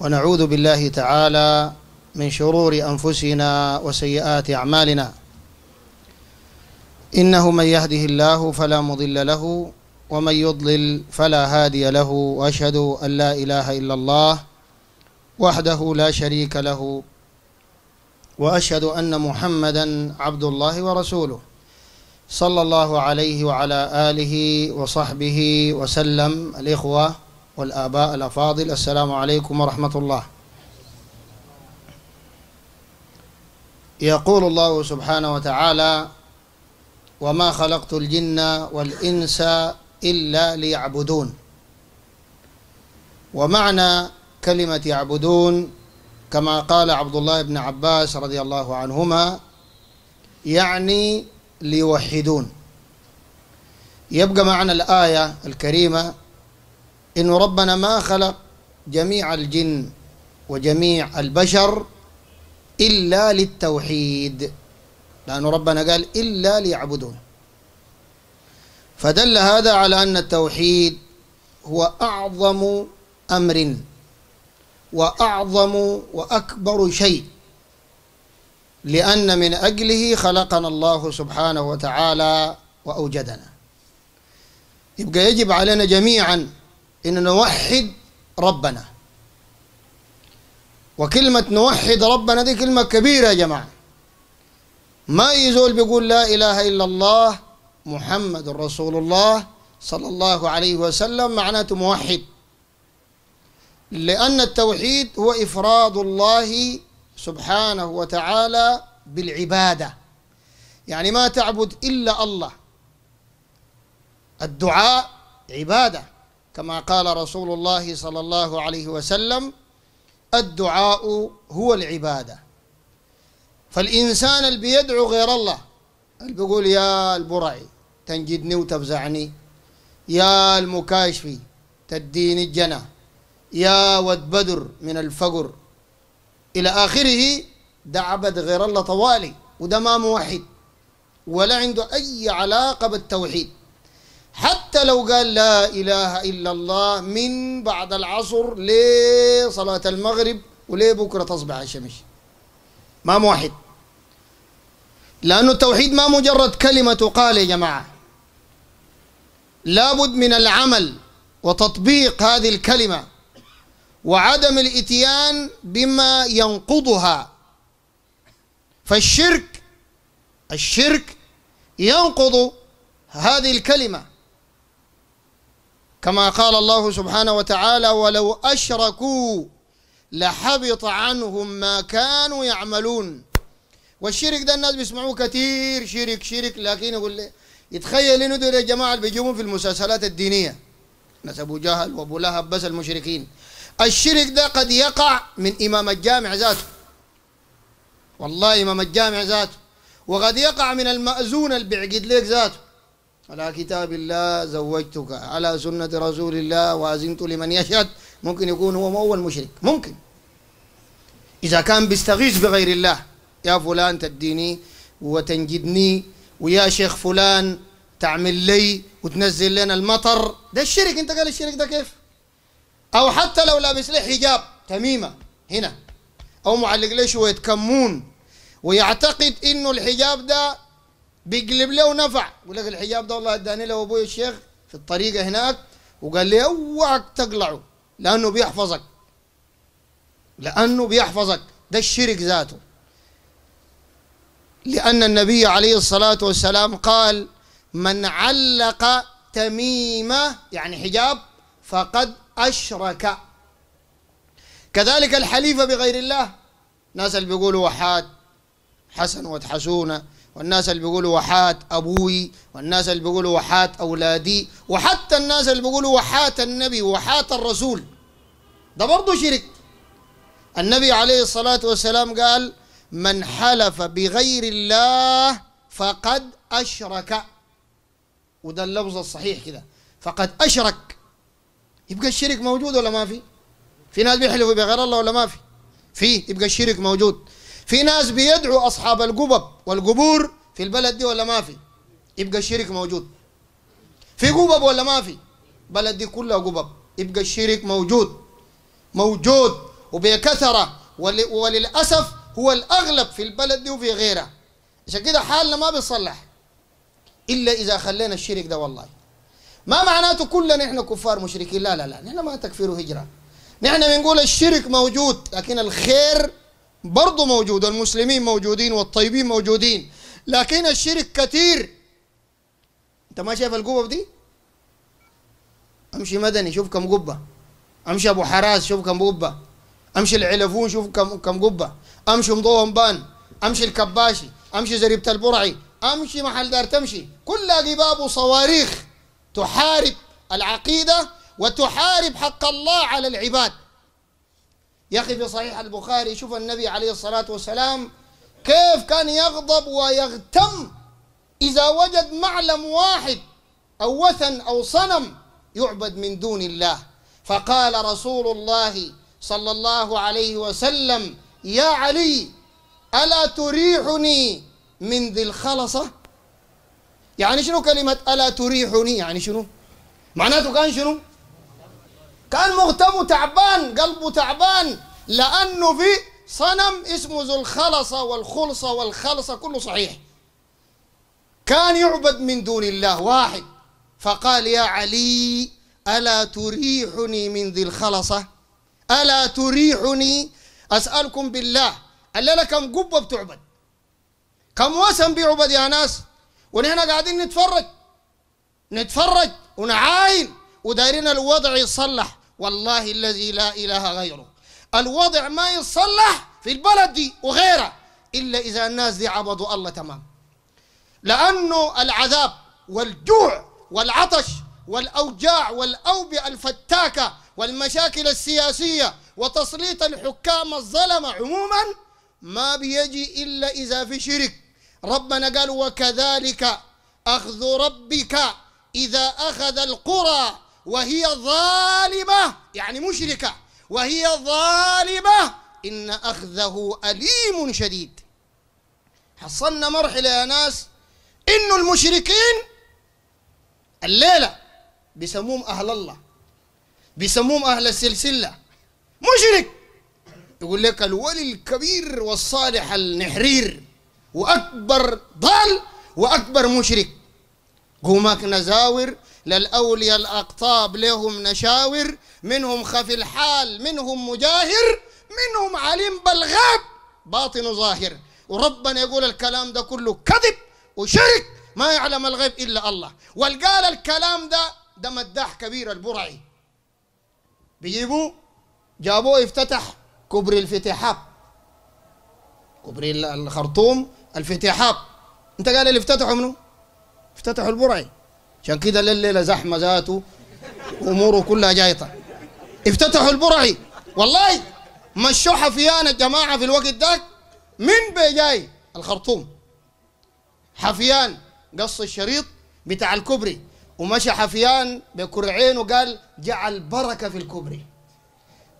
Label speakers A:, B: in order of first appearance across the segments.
A: ونعوذ بالله تعالى من شرور أنفسنا وسيئات أعمالنا إنه من يهده الله فلا مضل له ومن يضلل فلا هادي له وأشهد أن لا إله إلا الله وحده لا شريك له وأشهد أن محمدا عبد الله ورسوله صلى الله عليه وعلى آله وصحبه وسلم الإخوة والآباء الأفاضل السلام عليكم ورحمة الله يقول الله سبحانه وتعالى وما خلقت الجن والإنس إلا ليعبدون ومعنى كلمة يعبدون كما قال عبد الله بن عباس رضي الله عنهما يعني ليوحدون يبقى معنى الآية الكريمة إن ربنا ما خلق جميع الجن وجميع البشر إلا للتوحيد لأن ربنا قال إلا ليعبدون فدل هذا على أن التوحيد هو أعظم أمر وأعظم وأكبر شيء لأن من أجله خلقنا الله سبحانه وتعالى وأوجدنا يبقى يجب علينا جميعاً إن نوحد ربنا وكلمة نوحد ربنا دي كلمة كبيرة يا جماعة ما يزول بيقول لا إله إلا الله محمد رسول الله صلى الله عليه وسلم معناته موحد لأن التوحيد هو إفراد الله سبحانه وتعالى بالعبادة يعني ما تعبد إلا الله الدعاء عبادة كما قال رسول الله صلى الله عليه وسلم الدعاء هو العبادة فالإنسان اللي بيدعو غير الله اللي بيقول يا البرعي تنجدني وتفزعني يا المكاشفي تديني الجنة يا ود بدر من الفقر إلى آخره ده عبد غير الله طوالي وده ما موحد ولا عنده أي علاقة بالتوحيد حتى لو قال لا إله إلا الله من بعد العصر لصلاة المغرب وليه بكرة تصبح الشمس ما موحد لأن التوحيد ما مجرد كلمة تقال يا جماعة لابد من العمل وتطبيق هذه الكلمة وعدم الاتيان بما ينقضها فالشرك الشرك ينقض هذه الكلمة كما قال الله سبحانه وتعالى ولو أشركوا لحبط عنهم ما كانوا يعملون والشرك ده الناس بيسمعوه كثير شرك شرك لكن يقول لي يتخيل انه دول يا جماعه اللي بيجيبوهم في المسلسلات الدينيه ناس ابو جهل وابو لهب بس المشركين الشرك ده قد يقع من امام الجامع ذاته والله امام الجامع ذاته وقد يقع من المأذون اللي بيعقد لك ذاته على كتاب الله زوجتك على سنة رسول الله وأزنت لمن يشهد ممكن يكون هو أول مشرك ممكن إذا كان بيستغيث بغير الله يا فلان تديني وتنجدني ويا شيخ فلان تعمل لي وتنزل لنا المطر ده الشرك انت قال الشرك ده كيف او حتى لو لابس لي حجاب تميمه هنا او معلق لي شويه كمون ويعتقد انه الحجاب ده بيقلب له ونفع يقول لك الحجاب ده والله اداني له ابوي الشيخ في الطريقه هناك وقال لي اوعك تقلعه لانه بيحفظك لانه بيحفظك ده الشرك ذاته لان النبي عليه الصلاه والسلام قال من علق تميمه يعني حجاب فقد اشرك كذلك الحليف بغير الله ناس اللي بيقولوا وحاد حسن وتحسونه والناس اللي بيقولوا وحات أبوي والناس اللي بيقولوا وحات أولادي وحتى الناس اللي بيقولوا وحات النبي وحات الرسول ده برضه شرك النبي عليه الصلاة والسلام قال من حلف بغير الله فقد أشرك وده اللفظ الصحيح كده فقد أشرك يبقى الشرك موجود ولا ما في في ناس بيحلفوا بغير الله ولا ما في في يبقى الشرك موجود في ناس بيدعوا أصحاب القبب والقبور في البلد دي ولا ما في يبقى الشرك موجود في قبب ولا ما في بلد دي كلها قبب يبقى الشرك موجود موجود وبكثرة ول... وللأسف هو الأغلب في البلد دي وفي غيرها عشان كده حالنا ما بيصلح إلا إذا خلينا الشرك ده والله ما معناته كلنا إحنا كفار مشركين لا لا لا نحن ما تكفير هجرة نحن بنقول الشرك موجود لكن الخير برضه موجود والمسلمين موجودين والطيبين موجودين لكن الشرك كثير انت ما شايف القبب دي امشي مدني شوف كم قبه امشي ابو حراس شوف كم قبه امشي العلفون شوف كم كم قبه امشي بان امشي الكباشي امشي زريبه البرعي امشي محل دار تمشي كلها قباب وصواريخ تحارب العقيده وتحارب حق الله على العباد يا أخي في صحيح البخاري شوف النبي عليه الصلاة والسلام كيف كان يغضب ويغتم إذا وجد معلم واحد أو وثن أو صنم يعبد من دون الله فقال رسول الله صلى الله عليه وسلم يا علي ألا تريحني من ذي الخلصة يعني شنو كلمة ألا تريحني يعني شنو معناته كان شنو كان مغتمه تعبان قلبه تعبان لأنه في صنم اسمه ذو الخلصة والخلصة والخلصة كله صحيح كان يعبد من دون الله واحد فقال يا علي ألا تريحني من ذي الخلصة ألا تريحني أسألكم بالله الليلة كم قبة بتعبد كم وسم بيعبد يا ناس ونحن قاعدين نتفرج نتفرج ونعاين ودايرين الوضع يصلح والله الذي لا إله غيره الوضع ما يتصلح في البلد دي وغيرها إلا إذا الناس دي عبدوا الله تمام لأنه العذاب والجوع والعطش والأوجاع والأوبئة الفتاكة والمشاكل السياسية وتسليط الحكام الظلمة عموما ما بيجي إلا إذا في شرك ربنا قال وكذلك أخذ ربك إذا أخذ القرى وهي ظالمة يعني مشركة وهي ظالمة إن أخذه أليم شديد حصلنا مرحلة يا ناس إنه المشركين الليلة بيسموهم أهل الله بيسموهم أهل السلسلة مشرك يقول لك الولي الكبير والصالح النحرير وأكبر ضال وأكبر مشرك قومك نزاور للأولياء الأقطاب لهم نشاور منهم خفي الحال منهم مجاهر منهم عليم بالغاب باطن ظاهر وربنا يقول الكلام ده كله كذب وشرك ما يعلم الغيب إلا الله والقال الكلام ده ده مداح كبير البرعي بيجيبوا جابوه افتتح كبر الفتحاب كبر الخرطوم الفتحاب انت قال اللي افتتحوا منه افتتحوا البرعي عشان كده الليلة زحمة ذاته أموره كلها جايطة افتتحوا البرعي والله مشوا حفيان الجماعة في الوقت ذاك من بيجاي الخرطوم حفيان قص الشريط بتاع الكبري ومشى حفيان بكرعين وقال جعل بركة في الكبري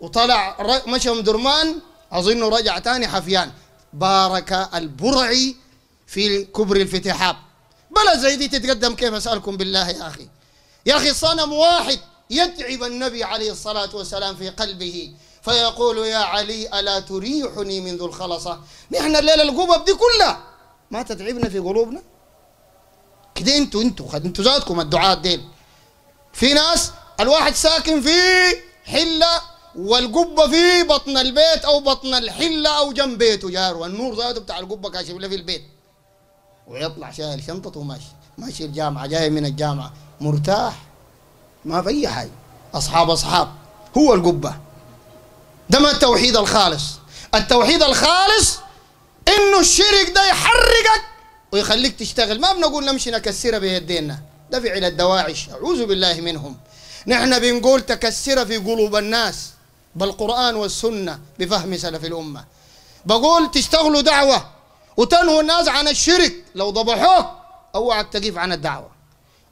A: وطلع مشى درمان أظنه رجع تاني حفيان بارك البرعي في كبر الفتحاب بلا زي دي تتقدم كيف أسألكم بالله يا أخي يا أخي صنم واحد يتعب النبي عليه الصلاة والسلام في قلبه فيقول يا علي ألا تريحني من ذو الخلصة نحن الليلة القبب دي كلها ما تتعبنا في قلوبنا كده انتوا انتوا انتوا ذاتكم الدعاء ديل في ناس الواحد ساكن في حلة والقبة في بطن البيت أو بطن الحلة أو جنب بيته جاره النور ذاته بتاع القبة كاشف له في البيت ويطلع شايل شنطته وماشي ماشي الجامعة جاي من الجامعة مرتاح ما في أي حاجة أصحاب أصحاب هو القبة ده ما التوحيد الخالص التوحيد الخالص إنه الشرك ده يحرقك ويخليك تشتغل ما بنقول نمشي نكسرها بيدينا ده فعل الدواعش أعوذ بالله منهم نحن بنقول تكسرها في قلوب الناس بالقرآن والسنة بفهم سلف الأمة بقول تشتغلوا دعوة وتنهوا الناس عن الشرك لو ضبحوك اوعك تقف عن الدعوه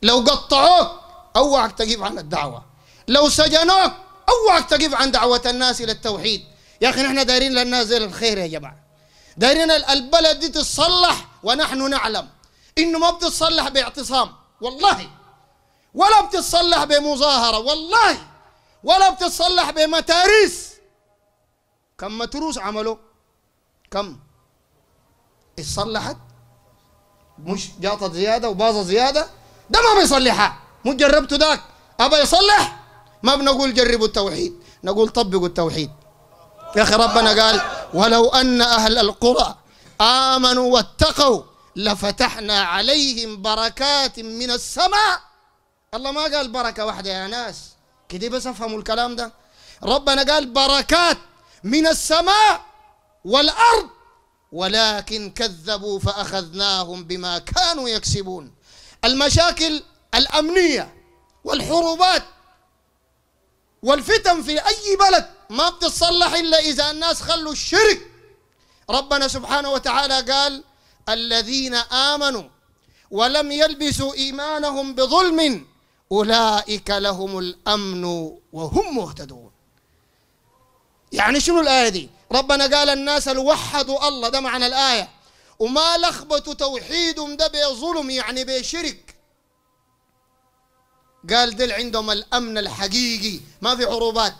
A: لو قطعوك اوعك تقف عن الدعوه لو سجنوك اوعك تقف عن دعوه الناس الى التوحيد يا اخي نحن دايرين للناس الخير يا جماعه دايرين البلد دي تتصلح ونحن نعلم انه ما بتتصلح باعتصام والله ولا بتتصلح بمظاهره والله ولا بتتصلح بمتاريس كم متروس عملوا كم اتصلحت مش جاطت زيادة وباظة زيادة ده ما بيصلحها مو جربته ذاك أبا يصلح ما بنقول جربوا التوحيد نقول طبقوا التوحيد يا أخي ربنا قال ولو أن أهل القرى آمنوا واتقوا لفتحنا عليهم بركات من السماء الله ما قال بركة واحدة يا ناس كده بس أفهموا الكلام ده ربنا قال بركات من السماء والأرض ولكن كذبوا فأخذناهم بما كانوا يكسبون المشاكل الأمنية والحروبات والفتن في أي بلد ما بتتصلح إلا إذا الناس خلوا الشرك ربنا سبحانه وتعالى قال الذين آمنوا ولم يلبسوا إيمانهم بظلم أولئك لهم الأمن وهم مهتدون يعني شنو الآية دي ربنا قال الناس الوحدوا الله ده معنى الآية وما لخبطوا توحيدهم ده بظلم يعني بشرك قال دل عندهم الأمن الحقيقي ما في عروبات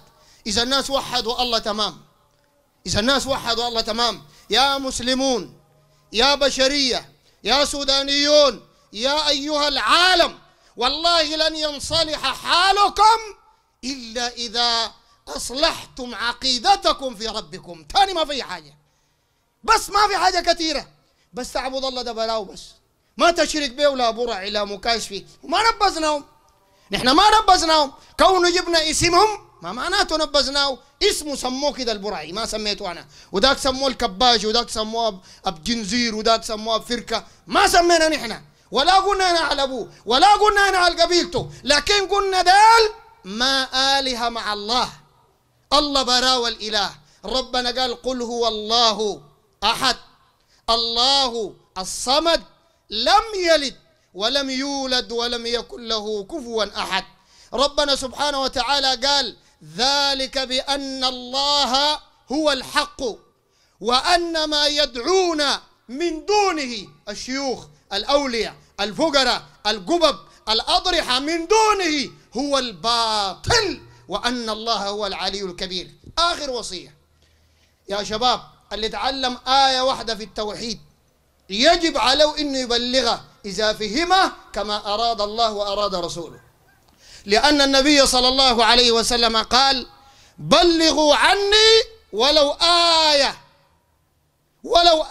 A: إذا الناس وحدوا الله تمام إذا الناس وحدوا الله تمام يا مسلمون يا بشرية يا سودانيون يا أيها العالم والله لن ينصلح حالكم إلا إذا أصلحتم عقيدتكم في ربكم تاني ما في حاجة بس ما في حاجة كثيرة بس تعبد الله ده بلاو بس ما تشرك به ولا برع لا مكاشفي وما نبذناهم نحن ما نبذناهم كون جبنا اسمهم ما معناته نبذناه اسمه سموه كده البرعي ما سميته انا وذاك سموه الكباج وذاك سموه ابجنزير وذاك سموه فركه ما سمينا نحن ولا قلنا انا على ابوه ولا قلنا انا على قبيلته لكن قلنا دال ما الهه مع الله الله براء والإله ربنا قال قل هو الله أحد الله الصمد لم يلد ولم يولد ولم يكن له كفوا أحد ربنا سبحانه وتعالى قال ذلك بأن الله هو الحق وأن ما يدعون من دونه الشيوخ الأولياء الفقراء القبب الأضرحة من دونه هو الباطل وأن الله هو العلي الكبير آخر وصية يا شباب اللي تعلم آية واحدة في التوحيد يجب عليه أنه يبلغها إذا فهمه كما أراد الله وأراد رسوله لأن النبي صلى الله عليه وسلم قال بلغوا عني ولو آية ولو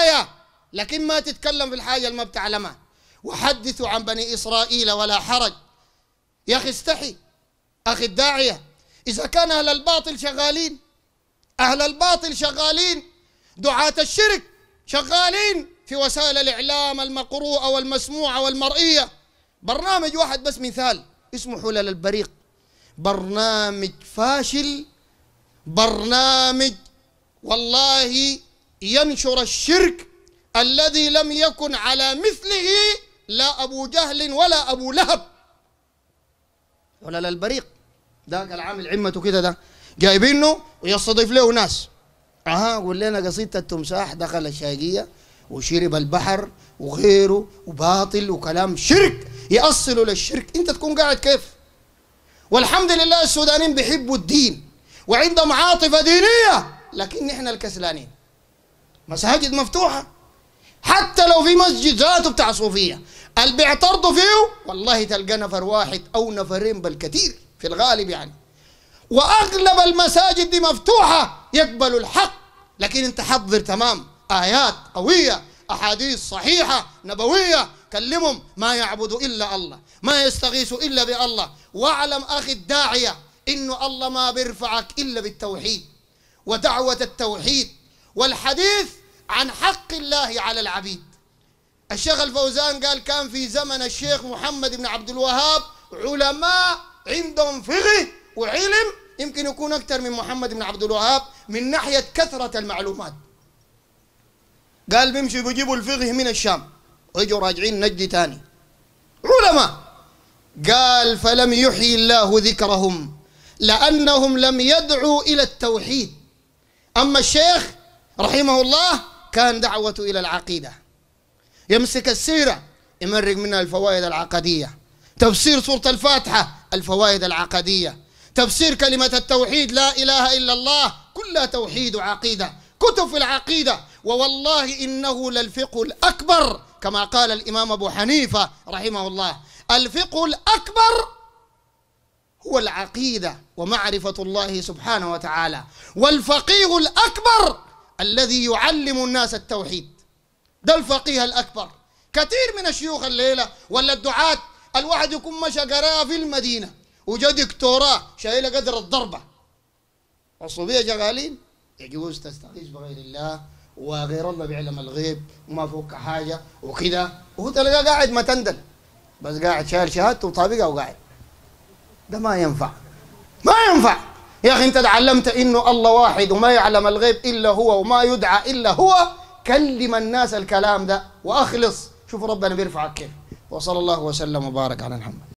A: آية لكن ما تتكلم في الحاجة اللي ما بتعلمها وحدثوا عن بني إسرائيل ولا حرج يا أخي استحي أخي الداعية إذا كان أهل الباطل شغالين أهل الباطل شغالين دعاة الشرك شغالين في وسائل الإعلام المقروءة والمسموعة والمرئية برنامج واحد بس مثال اسمه حلل البريق برنامج فاشل برنامج والله ينشر الشرك الذي لم يكن على مثله لا أبو جهل ولا أبو لهب حلل البريق ده العامل عمته كده ده جايبينه ويستضيف له ناس اها قول لنا قصيده التمساح دخل الشاقيه وشرب البحر وغيره وباطل وكلام شرك يأصلوا للشرك انت تكون قاعد كيف والحمد لله السودانيين بيحبوا الدين وعندهم عاطفه دينيه لكن احنا الكسلانين مساجد مفتوحه حتى لو في مسجد ذاته بتاع صوفيه اللي بيعترضوا فيه والله تلقى نفر واحد او نفرين بالكثير في الغالب يعني واغلب المساجد دي مفتوحه يقبل الحق لكن انت حضر تمام ايات قويه احاديث صحيحه نبويه كلمهم ما يعبد الا الله ما يستغيث الا بالله واعلم اخي الداعيه انه الله ما بيرفعك الا بالتوحيد ودعوه التوحيد والحديث عن حق الله على العبيد الشيخ الفوزان قال كان في زمن الشيخ محمد بن عبد الوهاب علماء عندهم فقه وعلم يمكن يكون أكثر من محمد بن عبد الوهاب من ناحية كثرة المعلومات قال بيمشوا بيجيبوا الفقه من الشام ويجوا راجعين نجد تاني علماء قال فلم يحيي الله ذكرهم لأنهم لم يدعوا إلى التوحيد أما الشيخ رحمه الله كان دعوته إلى العقيدة يمسك السيرة يمرق منها الفوائد العقدية تفسير سورة الفاتحة الفوائد العقدية تفسير كلمة التوحيد لا إله إلا الله كلها توحيد عقيدة كتب في العقيدة ووالله إنه للفقه الأكبر كما قال الإمام أبو حنيفة رحمه الله الفقه الأكبر هو العقيدة ومعرفة الله سبحانه وتعالى والفقيه الأكبر الذي يعلم الناس التوحيد ده الفقيه الأكبر كثير من الشيوخ الليلة ولا الدعاة الواحد يكون مشى قراها في المدينه وجا دكتوراه شايله قدر الضربه الصوفيه شغالين يجوز تستغيث بغير الله وغير الله بيعلم الغيب وما فوق حاجه وكذا وهو تلقاه قاعد ما تندل بس قاعد شايل شهادته وطابقها وقاعد ده ما ينفع ما ينفع يا اخي انت تعلمت انه الله واحد وما يعلم الغيب الا هو وما يدعى الا هو كلم الناس الكلام ده واخلص شوف ربنا بيرفعك كيف وصلى الله وسلم وبارك على محمد